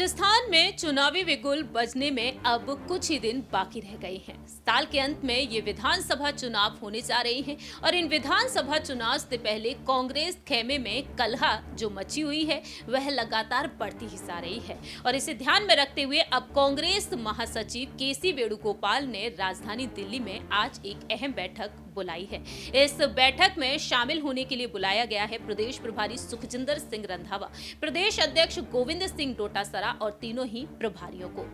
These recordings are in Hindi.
राजस्थान में चुनावी विगुल बजने में अब कुछ ही दिन बाकी रह गए हैं साल के अंत में ये विधानसभा चुनाव होने जा रहे हैं और इन विधानसभा चुनाव से पहले कांग्रेस खेमे में कलहा जो मची हुई है वह लगातार बढ़ती ही जा रही है और इसे ध्यान में रखते हुए अब कांग्रेस महासचिव के सी वेणुगोपाल ने राजधानी दिल्ली में आज एक अहम बैठक बुलाई है इस बैठक में शामिल होने के लिए बुलाया गया है प्रदेश प्रभारी सुखजिंदर सिंह रंधावा प्रदेश अध्यक्ष गोविंद सिंह डोटासरा द्वारा और तीनों ही प्रभारियों को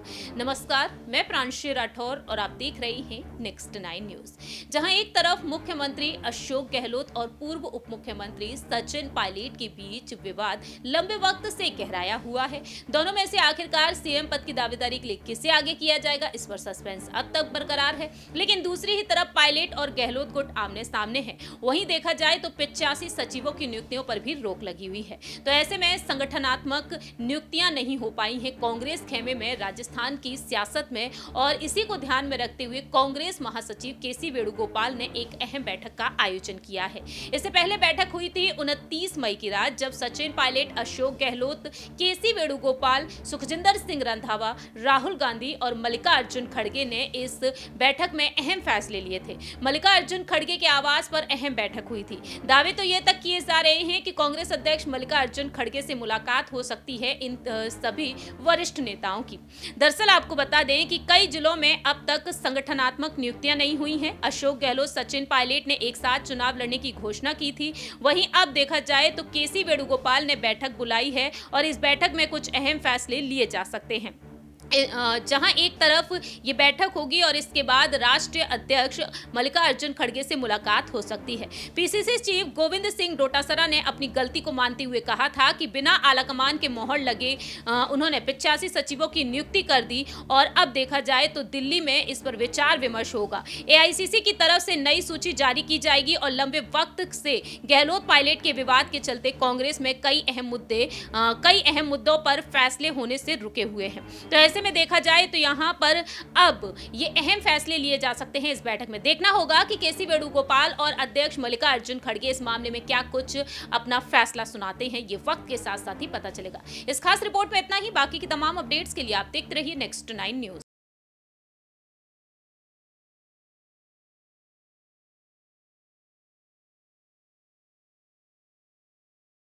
नमस्कार मैं प्रांशी राठौर और आप देख रहे हैं नेक्स्ट नाइन न्यूज जहां एक तरफ मुख्यमंत्री अशोक गहलोत और पूर्व उप मुख्यमंत्री सचिन पायलट के बीच विवाद लंबे वक्त से गहराया हुआ है दोनों में से आखिरकार सीएम पद की दावेदारी के लिए किसे आगे किया जाएगा इस पर सस्पेंस अब तक बरकरार है लेकिन दूसरी ही तरफ पायलट और गहलोत गुट आमने सामने है वहीं देखा जाए तो पिचासी सचिवों की नियुक्तियों पर भी रोक लगी हुई है तो ऐसे में संगठनात्मक नियुक्तियां नहीं हो पाई पाई हैं कांग्रेस खेमे में राजस्थान की सियासत में और इसी को ध्यान में रखते हुए कांग्रेस महासचिव के सी वेणुगोपाल ने एक अहम बैठक का आयोजन किया है इससे पहले बैठक हुई थी उनतीस मई की रात जब सचिन पायलट अशोक गहलोत के सी वेणुगोपाल सुखजिंदर सिंह रंधावा राहुल गांधी और मल्लिकार्जुन खड़गे ने इस बैठक में अहम फैसले लिए थे मल्लिकार्जुन खड़गे के आवास पर अहम बैठक हुई थी दावे तो ये तक किए जा रहे हैं कि कांग्रेस अध्यक्ष मल्लिकार्जुन खड़गे से मुलाकात हो सकती है इन सभी वरिष्ठ नेताओं की दरअसल आपको बता दें कि कई जिलों में अब तक संगठनात्मक नियुक्तियां नहीं हुई हैं अशोक गहलोत सचिन पायलट ने एक साथ चुनाव लड़ने की घोषणा की थी वहीं अब देखा जाए तो के सी वेणुगोपाल ने बैठक बुलाई है और इस बैठक में कुछ अहम फैसले लिए जा सकते हैं जहां एक तरफ ये बैठक होगी और इसके बाद राष्ट्रीय अध्यक्ष मल्लिकार्जुन खड़गे से मुलाकात हो सकती है पीसीसी चीफ गोविंद सिंह डोटासरा ने अपनी गलती को मानते हुए कहा था कि बिना आलाकमान के मोहर लगे उन्होंने पिचासी सचिवों की नियुक्ति कर दी और अब देखा जाए तो दिल्ली में इस पर विचार विमर्श होगा ए की तरफ से नई सूची जारी की जाएगी और लंबे वक्त से गहलोत पायलट के विवाद के चलते कांग्रेस में कई अहम मुद्दे कई अहम मुद्दों पर फैसले होने से रुके हुए हैं तो ऐसे में देखा जाए तो यहाँ पर अब ये अहम फैसले लिए जा सकते हैं इस बैठक में देखना होगा कि सी वेणुगोपाल और अध्यक्ष मल्लिकार्जुन खड़गे इस मामले में क्या कुछ अपना फैसला सुनाते हैं ये वक्त के साथ साथ ही पता चलेगा इस खास रिपोर्ट में इतना ही बाकी की तमाम अपडेट्स के लिए आप देखते रहिए नेक्स्ट नाइन न्यूज